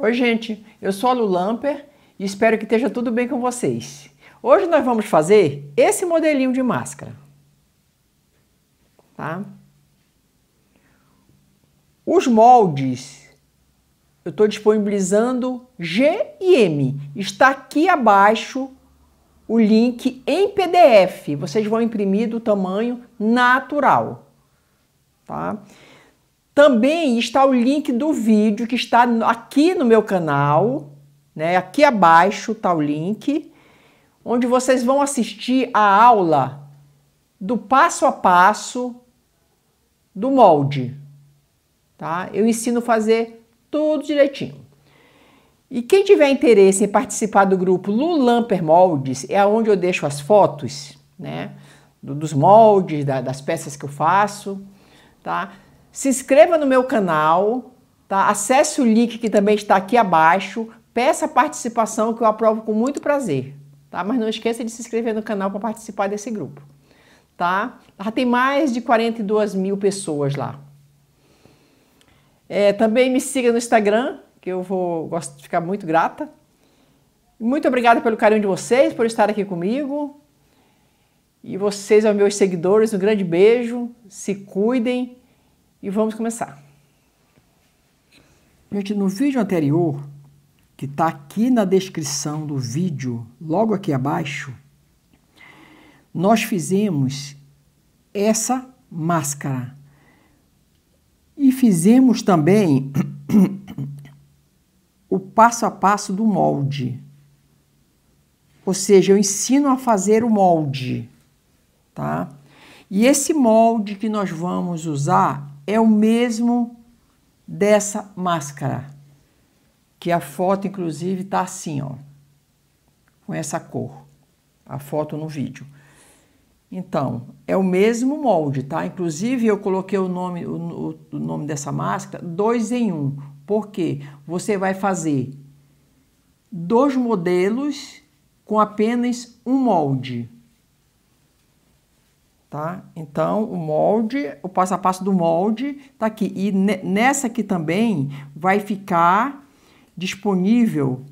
Oi, gente, eu sou a Lu e espero que esteja tudo bem com vocês. Hoje nós vamos fazer esse modelinho de máscara. Tá? Os moldes eu estou disponibilizando G e M. Está aqui abaixo o link em PDF. Vocês vão imprimir do tamanho natural. Tá? Também está o link do vídeo que está aqui no meu canal, né? Aqui abaixo está o link, onde vocês vão assistir a aula do passo a passo do molde, tá? Eu ensino a fazer tudo direitinho. E quem tiver interesse em participar do grupo Lulamper Moldes, é onde eu deixo as fotos, né? Dos moldes, das peças que eu faço, tá? se inscreva no meu canal, tá? acesse o link que também está aqui abaixo, peça participação que eu aprovo com muito prazer. Tá? Mas não esqueça de se inscrever no canal para participar desse grupo. Tá? Já ah, tem mais de 42 mil pessoas lá. É, também me siga no Instagram, que eu vou gosto ficar muito grata. Muito obrigada pelo carinho de vocês, por estar aqui comigo. E vocês, aos meus seguidores, um grande beijo. Se cuidem e vamos começar. Gente, no vídeo anterior, que está aqui na descrição do vídeo, logo aqui abaixo, nós fizemos essa máscara. E fizemos também o passo a passo do molde. Ou seja, eu ensino a fazer o molde, tá? E esse molde que nós vamos usar é o mesmo dessa máscara, que a foto inclusive está assim, ó, com essa cor, a foto no vídeo. Então, é o mesmo molde, tá? Inclusive eu coloquei o nome, o, o nome dessa máscara dois em um, porque você vai fazer dois modelos com apenas um molde. Tá? Então, o molde, o passo a passo do molde está aqui. E nessa aqui também vai ficar disponível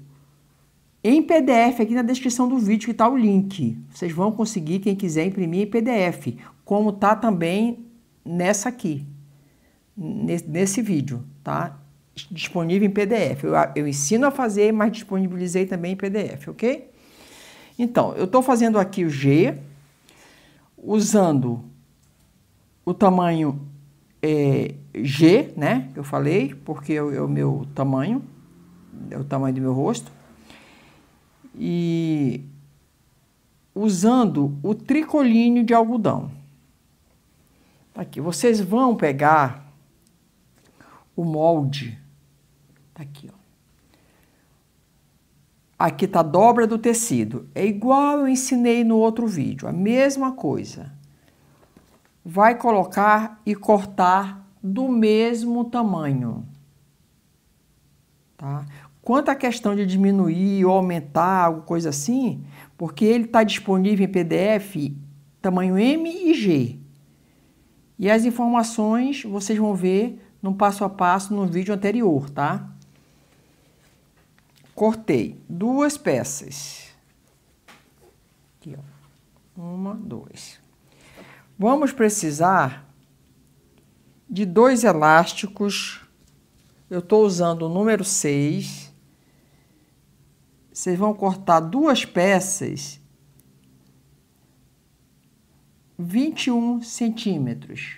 em PDF aqui na descrição do vídeo que está o link. Vocês vão conseguir, quem quiser, imprimir em PDF, como tá também nessa aqui, nesse, nesse vídeo, tá? Disponível em PDF. Eu, eu ensino a fazer, mas disponibilizei também em PDF, ok? Então, eu estou fazendo aqui o G, usando o tamanho é, G, né? Eu falei, porque é, é o meu tamanho, é o tamanho do meu rosto. E usando o tricolinho de algodão. Tá aqui, vocês vão pegar o molde, tá aqui, ó. Aqui está a dobra do tecido. É igual eu ensinei no outro vídeo, a mesma coisa. Vai colocar e cortar do mesmo tamanho. Tá? Quanto à questão de diminuir ou aumentar, alguma coisa assim, porque ele está disponível em PDF tamanho M e G. E as informações vocês vão ver no passo a passo no vídeo anterior, tá? cortei duas peças. Aqui, ó. Uma, duas. Vamos precisar de dois elásticos. Eu estou usando o número 6. Vocês vão cortar duas peças 21 centímetros.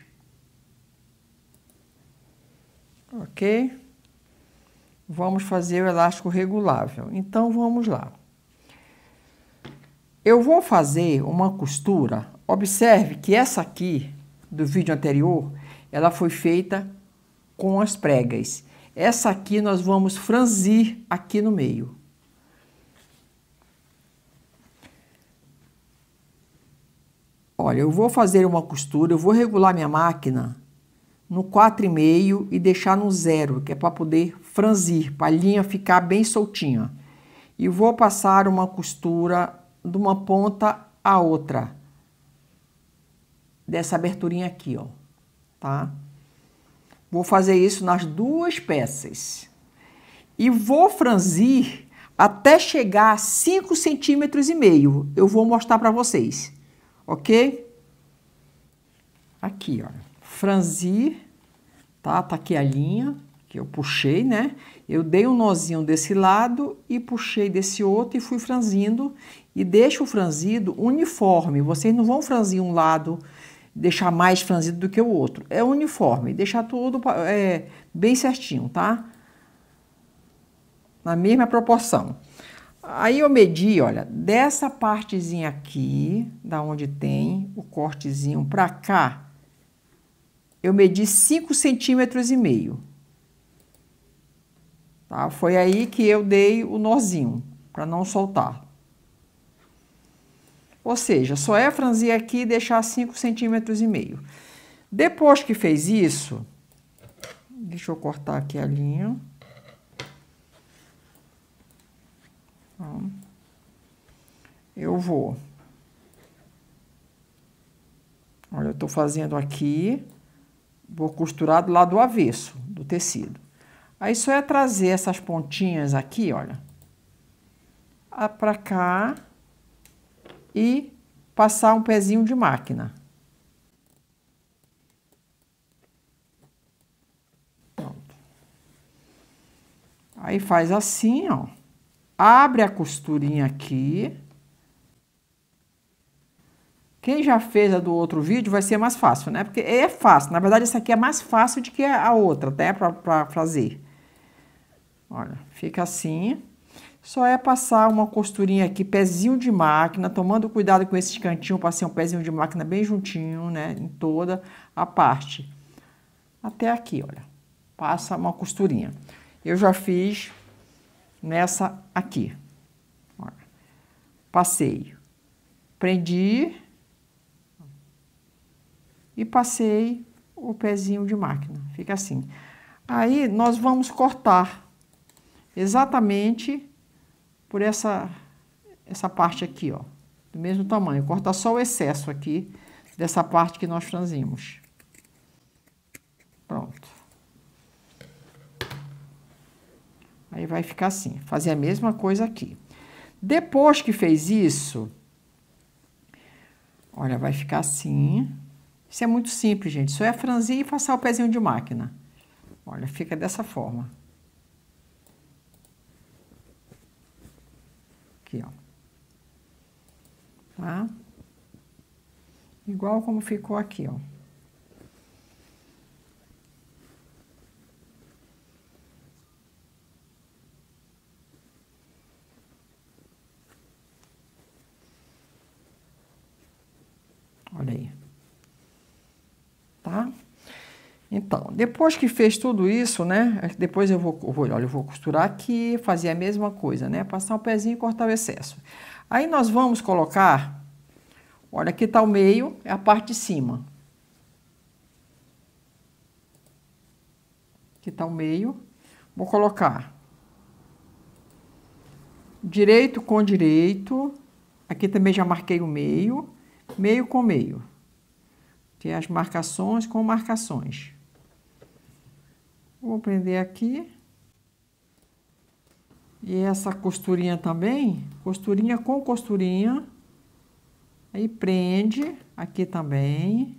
Ok? Vamos fazer o elástico regulável. Então, vamos lá. Eu vou fazer uma costura. Observe que essa aqui, do vídeo anterior, ela foi feita com as pregas. Essa aqui nós vamos franzir aqui no meio. Olha, eu vou fazer uma costura, eu vou regular minha máquina no 4,5 e deixar no zero, que é para poder franzir, para a linha ficar bem soltinha. E vou passar uma costura de uma ponta a outra dessa aberturinha aqui, ó, tá? Vou fazer isso nas duas peças. E vou franzir até chegar a 5 centímetros e meio. Eu vou mostrar para vocês, ok? Aqui, olha franzi, tá? Tá aqui a linha que eu puxei, né? Eu dei um nozinho desse lado e puxei desse outro e fui franzindo e deixo o franzido uniforme. Vocês não vão franzir um lado, deixar mais franzido do que o outro. É uniforme, deixar tudo é, bem certinho, tá? Na mesma proporção. Aí eu medi, olha, dessa partezinha aqui, da onde tem o cortezinho para cá, eu medi 5 centímetros e meio. Tá? Foi aí que eu dei o nozinho, para não soltar. Ou seja, só é franzir aqui e deixar 5 centímetros e meio. Depois que fez isso, deixa eu cortar aqui a linha. Tá? Eu vou. Olha, eu estou fazendo aqui vou costurar do lado avesso do tecido. Aí só é trazer essas pontinhas aqui, olha, para cá e passar um pezinho de máquina. Aí faz assim, ó. Abre a costurinha aqui quem já fez a do outro vídeo vai ser mais fácil, né? Porque é fácil. Na verdade, essa aqui é mais fácil do que a outra, até para fazer. Olha, fica assim. Só é passar uma costurinha aqui, pezinho de máquina, tomando cuidado com esses cantinhos, passei um pezinho de máquina bem juntinho, né? Em toda a parte. Até aqui, olha. Passa uma costurinha. Eu já fiz nessa aqui. Olha. Passei. Prendi e passei o pezinho de máquina. Fica assim. Aí nós vamos cortar exatamente por essa, essa parte aqui, ó. Do mesmo tamanho. Cortar só o excesso aqui dessa parte que nós franzimos. Pronto. Aí vai ficar assim. Fazer a mesma coisa aqui. Depois que fez isso, olha, vai ficar assim. Isso é muito simples, gente. Só é franzir e passar o pezinho de máquina. Olha, fica dessa forma. Aqui, ó. Tá? Igual como ficou aqui, ó. Então, depois que fez tudo isso, né? Depois eu vou, vou, olha, eu vou costurar aqui, fazer a mesma coisa, né? Passar o pezinho e cortar o excesso. Aí nós vamos colocar, olha, aqui tá o meio, é a parte de cima. Aqui tá o meio. Vou colocar direito com direito. Aqui também já marquei o meio, meio com meio. Tem as marcações com marcações. Vou prender aqui. E essa costurinha também, costurinha com costurinha. Aí prende aqui também.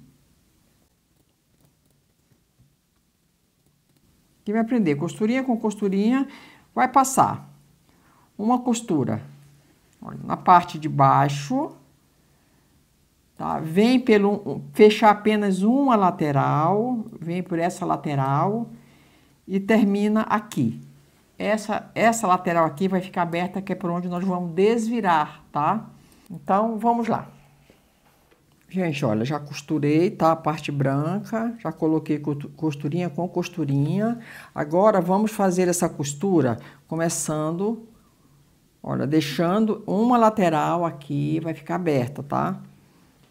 Aqui vai prender costurinha com costurinha, vai passar uma costura olha, na parte de baixo. Tá? Vem pelo fechar apenas uma lateral, vem por essa lateral e termina aqui. Essa, essa lateral aqui vai ficar aberta, que é por onde nós vamos desvirar, tá? Então, vamos lá. Gente, olha, já costurei, tá? A parte branca, já coloquei costurinha com costurinha. Agora, vamos fazer essa costura começando, olha, deixando uma lateral aqui, vai ficar aberta, tá?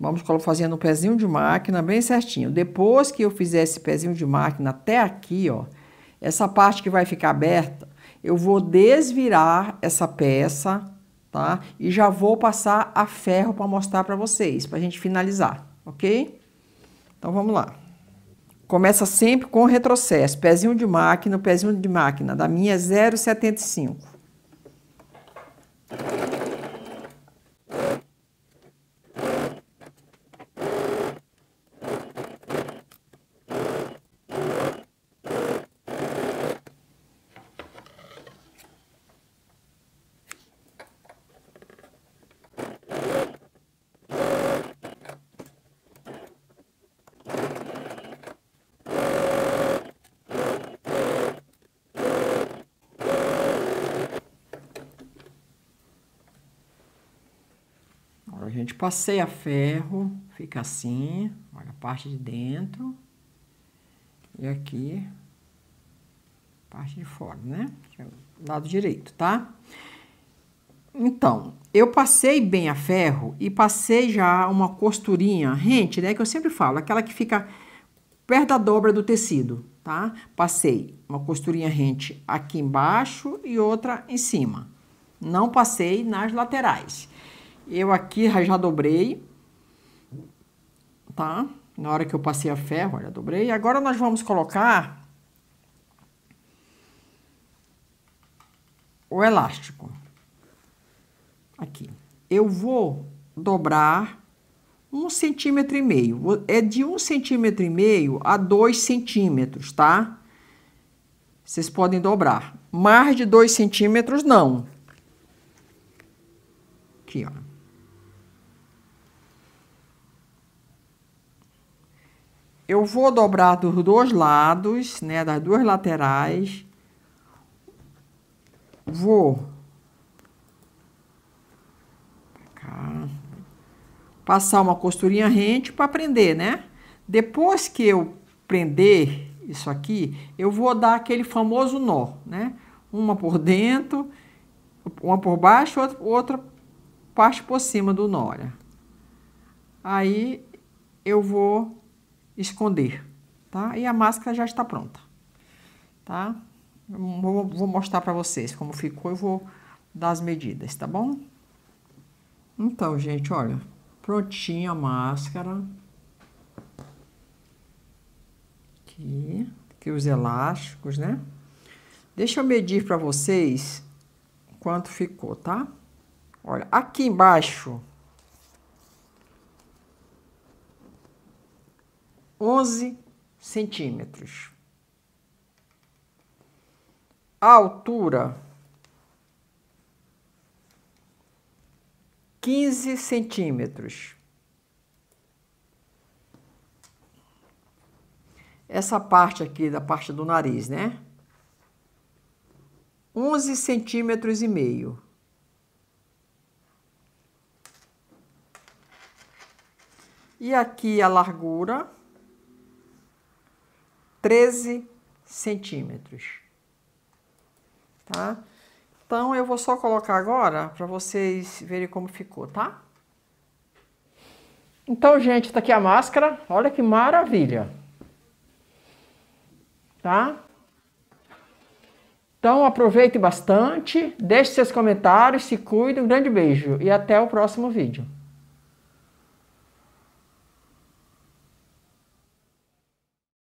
Vamos fazendo um pezinho de máquina bem certinho. Depois que eu fizer esse pezinho de máquina até aqui, ó, essa parte que vai ficar aberta, eu vou desvirar essa peça, tá? E já vou passar a ferro para mostrar para vocês, para a gente finalizar, ok? Então, vamos lá. Começa sempre com retrocesso, pezinho de máquina, pezinho de máquina, da minha é 0,75. passei a ferro, fica assim, olha a parte de dentro. E aqui, parte de fora, né? Lado direito, tá? Então, eu passei bem a ferro e passei já uma costurinha rente, né? Que eu sempre falo, aquela que fica perto da dobra do tecido, tá? Passei uma costurinha rente aqui embaixo e outra em cima. Não passei nas laterais. Eu aqui já dobrei, tá? Na hora que eu passei a ferro, olha, dobrei. Agora nós vamos colocar o elástico. Aqui. Eu vou dobrar um centímetro e meio. É de um centímetro e meio a dois centímetros, tá? Vocês podem dobrar. Mais de dois centímetros, não. Aqui, ó. eu vou dobrar dos dois lados, né, das duas laterais. Vou passar uma costurinha rente para prender, né? Depois que eu prender isso aqui, eu vou dar aquele famoso nó, né? Uma por dentro, uma por baixo, outra, outra parte por cima do nó, olha. Aí eu vou esconder, tá? E a máscara já está pronta, tá? Eu vou, mostrar para vocês como ficou e vou dar as medidas, tá bom? Então, gente, olha, prontinha a máscara. Aqui, aqui os elásticos, né? Deixa eu medir para vocês quanto ficou, tá? Olha, aqui embaixo 11 centímetros. A altura, 15 centímetros. Essa parte aqui, da parte do nariz, né? 11 centímetros e meio. E aqui a largura, 13 centímetros. Tá? Então, eu vou só colocar agora para vocês verem como ficou, tá? Então, gente, tá aqui a máscara. Olha que maravilha. Tá? Então, aproveite bastante, deixe seus comentários, se cuide, um grande beijo e até o próximo vídeo.